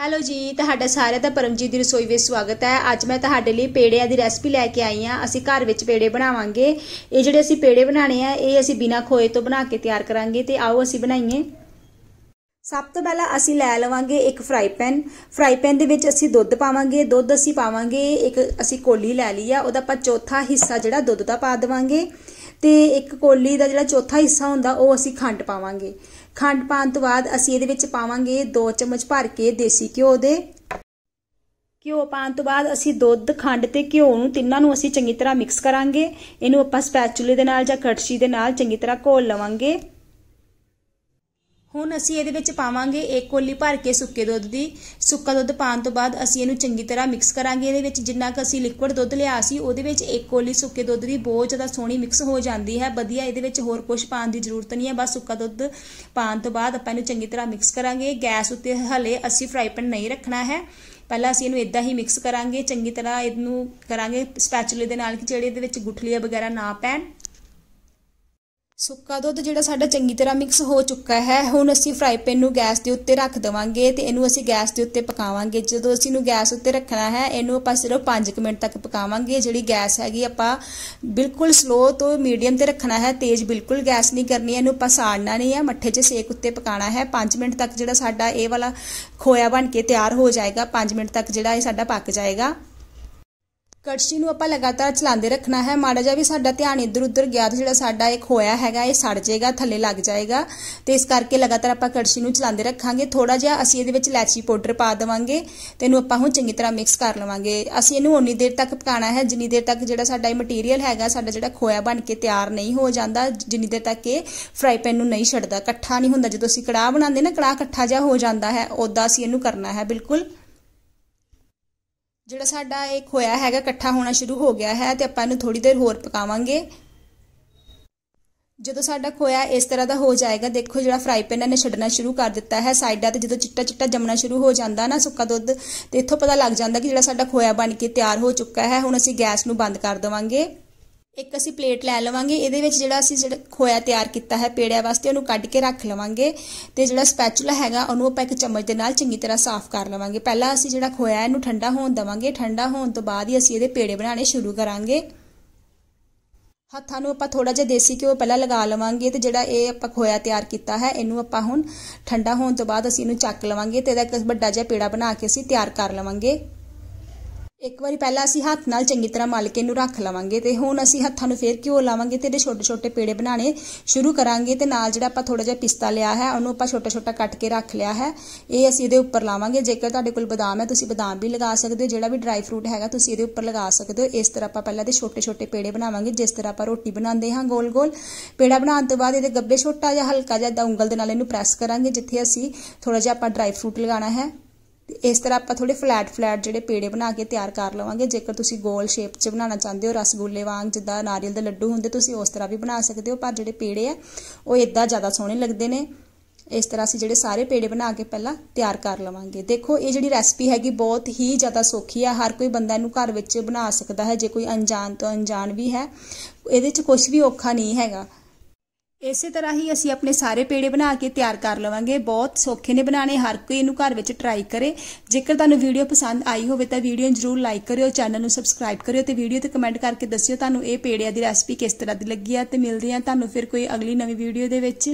hello ਜੀ ਤੁਹਾਡਾ ਸਾਰਿਆਂ ਦਾ ਪਰਮਜੀਤ ਦੀ ਰਸੋਈ ਵਿੱਚ ਸਵਾਗਤ ਹੈ ਅੱਜ ਮੈਂ ਤੁਹਾਡੇ ਲਈ ਪੇੜਿਆਂ ਦੀ ਰੈਸਪੀ ਲੈ ਕੇ ਆਈ ਹਾਂ ਅਸੀਂ ਘਰ ਵਿੱਚ ਪੇੜੇ ਬਣਾਵਾਂਗੇ ਇਹ ਜਿਹੜੇ ਅਸੀਂ ਪੇੜੇ ਬਣਾਣੇ ਆ ਇਹ ਅਸੀਂ ਬਿਨਾ ਖੋਏ ਤੋਂ ਬਣਾ ਕੇ ਤਿਆਰ ਕਰਾਂਗੇ ਤੇ ਆਓ ਅਸੀਂ ਬਣਾਈਏ ਸਭ ਤੋਂ ਪਹਿਲਾਂ ਅਸੀਂ ਲੈ ਲਵਾਂਗੇ ਇੱਕ ਫਰਾਈ ਪੈਨ ਫਰਾਈ ਪੈਨ ਦੇ ਵਿੱਚ ਅਸੀਂ ਦੁੱਧ ਪਾਵਾਂਗੇ ਦੁੱਧ ਅਸੀਂ ਪਾਵਾਂਗੇ ਇੱਕ ਅਸੀਂ ਕੋਲੀ ਲੈ ਲਈ ਆ ਉਹਦਾ ਆਪਾਂ ਚੌਥਾ ਹਿੱਸਾ ਜਿਹੜਾ ਦੁੱਧ ਦਾ ਪਾ ਦੇਵਾਂਗੇ ਤੇ ਇੱਕ ਕੋਲੀ ਦਾ ਜਿਹੜਾ ਚੌਥਾ ਹਿੱਸਾ ਹੁੰਦਾ ਉਹ ਅਸੀਂ ਖੰਡ ਪਾਵਾਂਗੇ ਖੰਡ ਪਾਉਣ ਤੋਂ ਬਾਅਦ ਅਸੀਂ ਇਹਦੇ ਵਿੱਚ ਪਾਵਾਂਗੇ 2 ਚਮਚ ਭਰ ਕੇ ਦੇਸੀ ਘਿਓ ਦੇ ਘਿਓ ਪਾਉਣ ਤੋਂ ਬਾਅਦ ਅਸੀਂ ਦੁੱਧ ਖੰਡ ਤੇ ਘਿਓ ਨੂੰ ਤਿੰਨਾਂ ਨੂੰ ਅਸੀਂ ਚੰਗੀ ਤਰ੍ਹਾਂ ਮਿਕਸ ਕਰਾਂਗੇ ਇਹਨੂੰ ਆਪਾਂ ਸਪੈਚੂਲੇ ਦੇ ਨਾਲ ਜਾਂ ਕੜਛੀ ਦੇ ਨਾਲ ਚੰਗੀ ਤਰ੍ਹਾਂ ਘੋਲ ਲਵਾਂਗੇ ਹੁਣ ਅਸੀਂ ਇਹਦੇ ਵਿੱਚ ਪਾਵਾਂਗੇ ਇੱਕ ਕੋਲੀ ਭਰ ਕੇ ਸੁੱਕੇ ਦੁੱਧ ਦੀ ਸੁੱਕਾ ਦੁੱਧ ਪਾਉਣ ਤੋਂ ਬਾਅਦ ਅਸੀਂ ਇਹਨੂੰ ਚੰਗੀ ਤਰ੍ਹਾਂ ਮਿਕਸ ਕਰਾਂਗੇ ਇਹਦੇ ਵਿੱਚ ਜਿੰਨਾ ਕੁ ਅਸੀਂ ਲਿਕੁਇਡ ਦੁੱਧ ਲਿਆ ਸੀ ਉਹਦੇ ਵਿੱਚ ਇੱਕ ਕੋਲੀ ਸੁੱਕੇ ਦੁੱਧ ਦੀ ਬਹੁਤ ਜ਼ਿਆਦਾ ਸੋਹਣੀ ਮਿਕਸ ਹੋ ਜਾਂਦੀ ਹੈ ਵਧੀਆ ਇਹਦੇ ਵਿੱਚ ਹੋਰ ਕੁਝ ਪਾਉਣ ਦੀ ਜ਼ਰੂਰਤ ਨਹੀਂ ਹੈ ਬਸ ਸੁੱਕਾ ਦੁੱਧ ਪਾਉਣ ਤੋਂ ਬਾਅਦ ਆਪਾਂ ਇਹਨੂੰ ਚੰਗੀ ਤਰ੍ਹਾਂ ਮਿਕਸ ਕਰਾਂਗੇ ਗੈਸ ਉੱਤੇ ਹਲੇ ਅਸੀਂ ਫਰਾਈ ਪੈਨ ਨਹੀਂ ਰੱਖਣਾ ਹੈ ਪਹਿਲਾਂ ਅਸੀਂ ਇਹਨੂੰ ਇਦਾਂ ਹੀ ਮਿਕਸ ਕਰਾਂਗੇ ਚੰਗੀ ਤਰ੍ਹਾਂ ਇਹਨੂੰ ਕਰਾਂਗੇ ਸਪੈਚੂਲੇ ਦੇ ਨਾਲ ਕਿ ਜਿਹੜੇ ਇਹਦੇ ਵਿੱਚ ਗੁਠਲੀਆਂ ਵਗੈਰਾ ਨਾ ਪੈਣ ਸੁੱਕਾ ਦੁੱਧ ਜਿਹੜਾ ਸਾਡਾ ਚੰਗੀ ਤਰ੍ਹਾਂ ਮਿਕਸ ਹੋ ਚੁੱਕਾ ਹੈ ਹੁਣ ਅਸੀਂ ਫਰਾਈ ਪੈਨ ਨੂੰ ਗੈਸ ਦੇ ਉੱਤੇ ਰੱਖ ਦਵਾਂਗੇ ਤੇ ਇਹਨੂੰ ਅਸੀਂ ਗੈਸ ਦੇ ਉੱਤੇ ਪਕਾਵਾਂਗੇ ਜਦੋਂ ਅਸੀਂ ਇਹਨੂੰ ਗੈਸ ਉੱਤੇ ਰੱਖਣਾ ਹੈ ਇਹਨੂੰ ਆਪਾਂ ਸਿਰਫ 5 ਮਿੰਟ ਤੱਕ ਪਕਾਵਾਂਗੇ ਜਿਹੜੀ ਗੈਸ ਹੈਗੀ ਆਪਾਂ ਬਿਲਕੁਲ ਸਲੋ ਤੋਂ ਮੀਡੀਅਮ ਤੇ ਰੱਖਣਾ ਹੈ ਤੇਜ਼ ਬਿਲਕੁਲ ਗੈਸ ਨਹੀਂ ਕਰਨੀ ਇਹਨੂੰ ਆਪਾਂ ਸਾੜਨਾ ਨਹੀਂ ਹੈ ਮੱਠੇ 'ਚ ਸੇਕ ਉੱਤੇ ਪਕਾਣਾ ਹੈ 5 ਮਿੰਟ ਤੱਕ ਜਿਹੜਾ ਸਾਡਾ ਇਹ ਵਾਲਾ ਖੋਇਆ ਬਣ ਕੇ ਤਿਆਰ ਹੋ ਜਾਏਗਾ 5 ਮਿੰਟ ਤੱਕ ਜਿਹੜਾ ਇਹ ਸਾਡਾ ਪੱਕ ਜਾਏਗਾ ਕੜਛੀ ਨੂੰ ਆਪਾਂ ਲਗਾਤਾਰ ਚਲਾਉਂਦੇ ਰੱਖਣਾ ਹੈ ਮਾੜਾ ਜਿਹਾ ਵੀ ਸਾਡਾ ਧਿਆਨ ਇੱਧਰ ਉੱਧਰ ਗਿਆ ਤਾਂ ਜਿਹੜਾ ਸਾਡਾ ਇੱਕ ਹੋਇਆ ਹੈਗਾ ਇਹ ਸੜ ਜਾਏਗਾ ਥੱਲੇ ਲੱਗ ਜਾਏਗਾ ਤੇ ਇਸ ਕਰਕੇ ਲਗਾਤਾਰ ਆਪਾਂ ਕੜਛੀ ਨੂੰ ਚਲਾਉਂਦੇ ਰੱਖਾਂਗੇ ਥੋੜਾ ਜਿਹਾ ਅਸੀਂ ਇਹਦੇ ਵਿੱਚ ਇਲਾਚੀ ਪਾਊਡਰ ਪਾ ਦੇਵਾਂਗੇ ਤੇ ਇਹਨੂੰ ਆਪਾਂ ਹੁਣ ਚੰਗੀ ਤਰ੍ਹਾਂ ਮਿਕਸ ਕਰ ਲਵਾਂਗੇ ਅਸੀਂ ਇਹਨੂੰ ਉਨੀ ਦੇਰ ਤੱਕ ਪਕਾਣਾ ਹੈ ਜਿੰਨੀ ਦੇਰ ਤੱਕ ਜਿਹੜਾ ਸਾਡਾ ਇਹ ਮਟੀਰੀਅਲ ਹੈਗਾ ਸਾਡਾ ਜਿਹੜਾ ਖੋਇਆ ਬਣ ਕੇ ਤਿਆਰ ਨਹੀਂ ਹੋ ਜਾਂਦਾ ਜਿੰਨੀ ਦੇਰ ਤੱਕ ਇਹ ਫਰਾਈ ਪੈਨ ਨੂੰ ਨਹੀਂ ਛੱਡਦਾ ਇਕੱਠਾ ਨਹੀਂ ਹੁੰਦਾ ਜਦੋਂ ਅਸੀਂ ਕੜਾਹ ਬਣਾਉਂਦੇ ਨਾ ਕੜਾਹ ਇਕੱਠਾ ਜਿਹਾ ਹੋ ਜਾਂਦਾ ਹੈ ਉਦਾਂ ਅਸੀਂ ਇਹਨੂੰ ਕਰਨਾ ਹੈ ਬਿਲਕੁਲ ਜਿਹੜਾ ਸਾਡਾ ਇਹ ਖੋਇਆ ਹੈਗਾ ਇਕੱਠਾ ਹੋਣਾ ਸ਼ੁਰੂ ਹੋ ਗਿਆ ਹੈ ਤੇ ਆਪਾਂ ਇਹਨੂੰ ਥੋੜੀ ਦੇਰ ਹੋਰ ਪਕਾਵਾਂਗੇ ਜਦੋਂ ਸਾਡਾ ਖੋਇਆ ਇਸ ਤਰ੍ਹਾਂ ਦਾ ਹੋ ਜਾਏਗਾ ਦੇਖੋ ਜਿਹੜਾ ਫਰਾਈ ਪੈਨ ਇਹਨੇ ਛੱਡਣਾ ਸ਼ੁਰੂ ਕਰ ਦਿੱਤਾ ਹੈ ਸਾਈਡਾਂ ਤੇ ਜਦੋਂ ਚਿੱਟਾ ਚਿੱਟਾ ਜੰਮਣਾ ਸ਼ੁਰੂ ਹੋ ਜਾਂਦਾ ਨਾ ਸੁੱਕਾ ਦੁੱਧ ਤੇ ਇੱਥੋਂ ਪਤਾ ਲੱਗ ਜਾਂਦਾ ਕਿ ਜਿਹੜਾ ਸਾਡਾ ਖੋਇਆ ਬਣ ਕੇ ਤਿਆਰ ਹੋ ਚੁੱਕਾ ਹੈ ਹੁਣ ਅਸੀਂ ਗੈਸ ਨੂੰ ਬੰਦ ਕਰ ਦਵਾਂਗੇ ਇੱਕ ਅਸੀਂ ਪਲੇਟ ਲੈ ਲਵਾਂਗੇ ਇਹਦੇ ਵਿੱਚ ਜਿਹੜਾ ਅਸੀਂ ਜਿਹੜਾ ਖੋਇਆ ਤਿਆਰ ਕੀਤਾ ਹੈ ਪੇੜਿਆਂ ਵਾਸਤੇ ਉਹਨੂੰ ਕੱਢ ਕੇ ਰੱਖ ਲਵਾਂਗੇ ਤੇ ਜਿਹੜਾ ਸਪੈਚੂਲਾ ਹੈਗਾ ਉਹਨੂੰ ਆਪਾਂ ਇੱਕ ਚਮਚ ਦੇ ਨਾਲ ਚੰਗੀ ਤਰ੍ਹਾਂ ਸਾਫ਼ ਕਰ ਲਵਾਂਗੇ ਪਹਿਲਾਂ ਅਸੀਂ ਜਿਹੜਾ ਖੋਇਆ ਇਹਨੂੰ ਠੰਡਾ ਹੋਣ ਦਵਾਂਗੇ ਠੰਡਾ ਹੋਣ ਤੋਂ ਬਾਅਦ ਹੀ ਅਸੀਂ ਇਹਦੇ ਪੇੜੇ ਬਣਾਉਣੇ ਸ਼ੁਰੂ ਕਰਾਂਗੇ ਹੱਥਾਂ ਨੂੰ ਆਪਾਂ ਥੋੜਾ ਜਿਹਾ ਦੇਸੀ ਘਿਓ ਪਹਿਲਾਂ ਲਗਾ ਲਵਾਂਗੇ ਤੇ ਜਿਹੜਾ ਇਹ ਆਪਾਂ ਖੋਇਆ ਤਿਆਰ ਕੀਤਾ ਹੈ ਇਹਨੂੰ ਆਪਾਂ ਹੁਣ ਠੰਡਾ ਹੋਣ ਤੋਂ ਬਾਅਦ ਅਸੀਂ ਇਹਨੂੰ ਚੱਕ ਲਵਾਂਗੇ ਤੇ ਇਹਦਾ ਇੱਕ ਵੱਡਾ ਜਿਹਾ ਪੇੜਾ ਬਣਾ ਕੇ ਅਸੀਂ ਤਿਆਰ ਕਰ ਲਵਾਂਗੇ ਇੱਕ ਵਾਰੀ ਪਹਿਲਾਂ ਅਸੀਂ ਹੱਥ ਨਾਲ ਚੰਗੀ ਤਰ੍ਹਾਂ ਮਲ ਕੇ ਇਹਨੂੰ ਰੱਖ ਲਵਾਂਗੇ ਤੇ ਹੁਣ ਅਸੀਂ ਹੱਥਾਂ ਨੂੰ ਫੇਰ ਘਿਓ ਲਾਵਾਂਗੇ ਤੇ ਇਹਦੇ ਛੋਟੇ ਛੋਟੇ ਪੇੜੇ ਬਣਾਣੇ ਸ਼ੁਰੂ ਕਰਾਂਗੇ ਤੇ ਨਾਲ ਜਿਹੜਾ ਆਪਾਂ ਥੋੜਾ ਜਿਹਾ ਪਿਸਤਾ ਲਿਆ ਹੈ ਉਹਨੂੰ ਆਪਾਂ ਛੋਟਾ ਛੋਟਾ ਕੱਟ ਕੇ ਰੱਖ ਲਿਆ ਹੈ ਇਹ ਅਸੀਂ ਇਹਦੇ ਉੱਪਰ ਲਾਵਾਂਗੇ ਜੇਕਰ ਤੁਹਾਡੇ ਕੋਲ ਬਦਾਮ ਹੈ ਤੁਸੀਂ ਬਦਾਮ ਵੀ ਲਗਾ ਸਕਦੇ ਹੋ ਜਿਹੜਾ ਵੀ ਡਰਾਈ ਫਰੂਟ ਹੈਗਾ ਤੁਸੀਂ ਇਹਦੇ ਉੱਪਰ ਲਗਾ ਸਕਦੇ ਹੋ ਇਸ ਤਰ੍ਹਾਂ ਆਪਾਂ ਪਹਿਲਾਂ ਦੇ ਛੋਟੇ ਛੋਟੇ ਪੇੜੇ ਬਣਾਵਾਂਗੇ ਜਿਸ ਤਰ੍ਹਾਂ ਆਪਾਂ ਰੋਟੀ ਬਣਾਉਂਦੇ ਹਾਂ ਗੋਲ ਗੋਲ ਪੇੜਾ ਬਣਾਉਣ ਤੋਂ ਬਾਅਦ ਇਹਦੇ ਗੱਬੇ ਛੋਟਾ ਜਿਹਾ ਹਲਕਾ ਜਿਹਾ ਉਂਗਲ ਦੇ ਨਾਲ ਇਹਨੂੰ ਪ੍ਰੈਸ ਕਰਾਂਗੇ ਜਿੱਥੇ ਅਸੀਂ ਥੋੜਾ ਜਿਹਾ ਆਪਾਂ ਡਰਾਈ ਫਰੂਟ ਲਗਾਉਣਾ ਹੈ ਇਸ ਤਰ੍ਹਾਂ ਆਪਾਂ ਥੋੜੇ ਫਲੈਟ ਫਲੈਟ ਜਿਹੜੇ ਪੇੜੇ ਬਣਾ ਕੇ ਤਿਆਰ ਕਰ ਲਵਾਂਗੇ ਜੇਕਰ ਤੁਸੀਂ ਗੋਲ ਸ਼ੇਪ 'ਚ ਬਣਾਉਣਾ ਚਾਹੁੰਦੇ ਹੋ ਰਸਗੁੱਲੇ ਵਾਂਗ ਜਿੱਦਾਂ ਨਾਰੀਅਲ ਦੇ ਲੱਡੂ ਹੁੰਦੇ ਤੁਸੀਂ ਉਸ ਤਰ੍ਹਾਂ ਵੀ ਬਣਾ ਸਕਦੇ ਹੋ ਪਰ ਜਿਹੜੇ ਪੇੜੇ ਆ ਉਹ ਇਦਾਂ ਜ਼ਿਆਦਾ ਸੋਹਣੇ ਲੱਗਦੇ ਨੇ ਇਸ ਤਰ੍ਹਾਂ ਅਸੀਂ ਜਿਹੜੇ ਸਾਰੇ ਪੇੜੇ ਬਣਾ ਕੇ ਪਹਿਲਾਂ ਤਿਆਰ ਕਰ ਲਵਾਂਗੇ ਦੇਖੋ ਇਹ ਜਿਹੜੀ ਰੈਸਪੀ ਹੈਗੀ ਬਹੁਤ ਹੀ ਜ਼ਿਆਦਾ ਸੌਖੀ ਆ ਹਰ ਕੋਈ ਬੰਦਾ ਇਹਨੂੰ ਘਰ ਵਿੱਚ ਬਣਾ ਸਕਦਾ ਹੈ ਜੇ ਕੋਈ ਅਣਜਾਣ ਤੋਂ ਅਣਜਾਣ ਵੀ ਹੈ ਇਹਦੇ 'ਚ ਕੁਝ ਵੀ ਔਖਾ ਨਹੀਂ ਹੈਗਾ ਇਸੇ ਤਰ੍ਹਾਂ ਹੀ ਅਸੀਂ ਆਪਣੇ ਸਾਰੇ ਪੇੜੇ ਬਣਾ ਕੇ ਤਿਆਰ ਕਰ ਲਵਾਂਗੇ ਬਹੁਤ ਸੌਖੇ ਨੇ ਬਣਾਣੇ ਹਰ ਕੋਈ ਇਹਨੂੰ ਘਰ ਵਿੱਚ ਟਰਾਈ ਕਰੇ ਜੇਕਰ ਤੁਹਾਨੂੰ ਵੀਡੀਓ ਪਸੰਦ ਆਈ ਹੋਵੇ ਤਾਂ ਵੀਡੀਓ ਨੂੰ ਜਰੂਰ ਲਾਈਕ ਕਰਿਓ ਚੈਨਲ ਨੂੰ ਸਬਸਕ੍ਰਾਈਬ ਕਰਿਓ ਤੇ ਵੀਡੀਓ ਤੇ ਕਮੈਂਟ ਕਰਕੇ ਦੱਸਿਓ ਤੁਹਾਨੂੰ ਇਹ ਪੇੜਿਆਂ ਦੀ ਰੈਸਪੀ ਕਿਸ ਤਰ੍ਹਾਂ ਦੀ ਲੱਗੀ ਆ ਤੇ ਮਿਲਦੇ ਆ ਤੁਹਾਨੂੰ ਫਿਰ ਕੋਈ ਅਗਲੀ ਨਵੀਂ ਵੀਡੀਓ ਦੇ ਵਿੱਚ